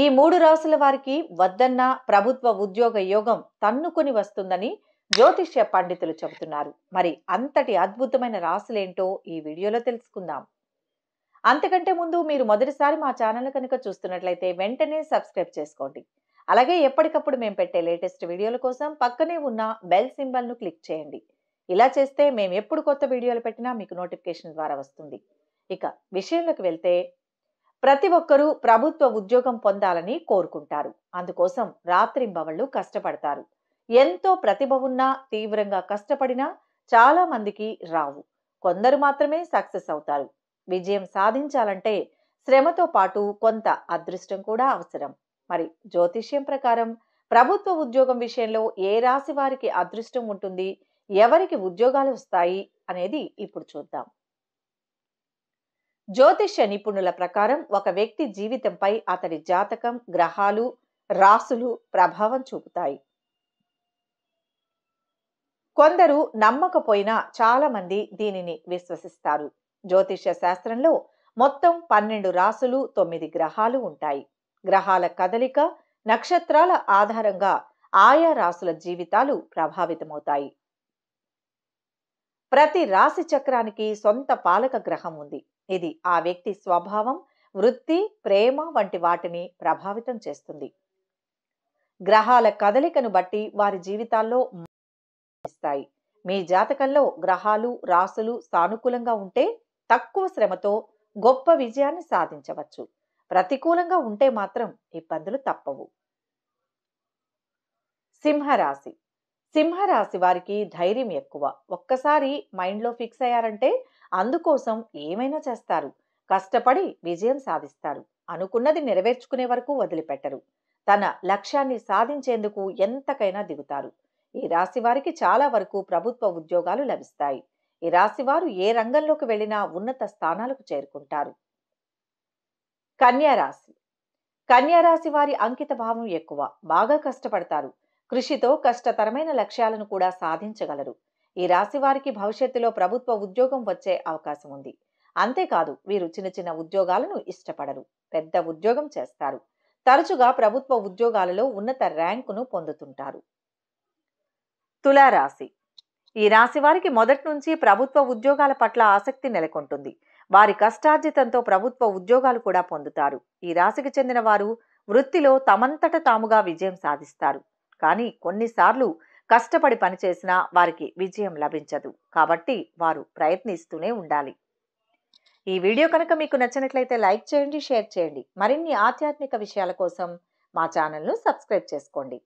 ఈ మూడు రాసుల వారికి వద్దన్న ప్రభుత్వ ఉద్యోగ యోగం తన్నుకొని వస్తుందని జ్యోతిష్య పండితులు చెబుతున్నారు మరి అంతటి అద్భుతమైన రాసులేంటో ఈ వీడియోలో తెలుసుకుందాం అంతకంటే ముందు మీరు మొదటిసారి మా ఛానల్ కనుక చూస్తున్నట్లయితే వెంటనే సబ్స్క్రైబ్ చేసుకోండి అలాగే ఎప్పటికప్పుడు మేము పెట్టే లేటెస్ట్ వీడియోల కోసం పక్కనే ఉన్న బెల్ సింబల్ను క్లిక్ చేయండి ఇలా చేస్తే మేము ఎప్పుడు కొత్త వీడియోలు పెట్టినా మీకు నోటిఫికేషన్ ద్వారా వస్తుంది ఇక విషయంలోకి వెళ్తే ప్రతి ఒక్కరూ ప్రభుత్వ ఉద్యోగం పొందాలని కోరుకుంటారు అందుకోసం రాత్రింబవళ్ళు కష్టపడతారు ఎంతో ప్రతిభ ఉన్నా తీవ్రంగా కష్టపడినా చాలా మందికి రావు కొందరు మాత్రమే సక్సెస్ అవుతారు విజయం సాధించాలంటే శ్రమతో పాటు కొంత అదృష్టం కూడా అవసరం మరి జ్యోతిష్యం ప్రకారం ప్రభుత్వ ఉద్యోగం విషయంలో ఏ రాశి వారికి అదృష్టం ఉంటుంది ఎవరికి ఉద్యోగాలు వస్తాయి అనేది ఇప్పుడు చూద్దాం జ్యోతిష్య నిపుణుల ప్రకారం ఒక వ్యక్తి జీవితంపై అతని జాతకం గ్రహాలు రాసులు ప్రభావం చూపుతాయి కొందరు నమ్మకపోయినా చాలా మంది దీనిని విశ్వసిస్తారు జ్యోతిష్య శాస్త్రంలో మొత్తం పన్నెండు రాసులు తొమ్మిది గ్రహాలు ఉంటాయి గ్రహాల కదలిక నక్షత్రాల ఆధారంగా ఆయా రాసుల జీవితాలు ప్రభావితమవుతాయి ప్రతి రాశి చక్రానికి సొంత పాలక గ్రహం ఉంది ఇది ఆ వ్యక్తి స్వభావం వృత్తి ప్రేమ వంటి వాటిని ప్రభావితం చేస్తుంది గ్రహాల కదలికను బట్టి వారి జీవితాల్లో ఇస్తాయి మీ జాతకంలో గ్రహాలు రాసులు సానుకూలంగా ఉంటే తక్కువ శ్రమతో గొప్ప విజయాన్ని సాధించవచ్చు ప్రతికూలంగా ఉంటే మాత్రం ఇబ్బందులు తప్పవు సింహరాశి సింహరాశి వారికి ధైర్యం ఎక్కువ ఒక్కసారి మైండ్లో ఫిక్స్ అయ్యారంటే అందుకోసం ఏమైనా చేస్తారు కష్టపడి విజయం సాధిస్తారు అనుకున్నది నెరవేర్చుకునే వరకు వదిలిపెట్టరు తన లక్ష్యాన్ని సాధించేందుకు ఎంతకైనా దిగుతారు ఈ రాశి వారికి చాలా వరకు ప్రభుత్వ ఉద్యోగాలు లభిస్తాయి ఈ రాశి వారు ఏ రంగంలోకి వెళ్ళినా ఉన్నత స్థానాలకు చేరుకుంటారు కన్యారాశి కన్యారాశి వారి అంకిత భావం ఎక్కువ బాగా కష్టపడతారు కృషితో కష్టతరమైన లక్ష్యాలను కూడా సాధించగలరు ఈ రాశి వారికి భవిష్యత్తులో ప్రభుత్వ ఉద్యోగం వచ్చే అవకాశం ఉంది అంతేకాదు వీరు చిన్న చిన్న ఉద్యోగాలను ఇష్టపడరు పెద్ద ఉద్యోగం చేస్తారు తరచుగా ప్రభుత్వ ఉద్యోగాలలో ఉన్నత ర్యాంకును పొందుతుంటారు తులారాశి ఈ రాశి వారికి మొదటి నుంచి ప్రభుత్వ ఉద్యోగాల పట్ల ఆసక్తి నెలకొంటుంది వారి కష్టార్జితంతో ప్రభుత్వ ఉద్యోగాలు కూడా పొందుతారు ఈ రాశికి చెందిన వారు వృత్తిలో తమంతట తాముగా విజయం సాధిస్తారు కానీ కొన్నిసార్లు కష్టపడి పనిచేసినా వారికి విజయం లభించదు కాబట్టి వారు ప్రయత్నిస్తూనే ఉండాలి ఈ వీడియో కనుక మీకు నచ్చినట్లయితే లైక్ చేయండి షేర్ చేయండి మరిన్ని ఆధ్యాత్మిక విషయాల కోసం మా ఛానల్ను సబ్స్క్రైబ్ చేసుకోండి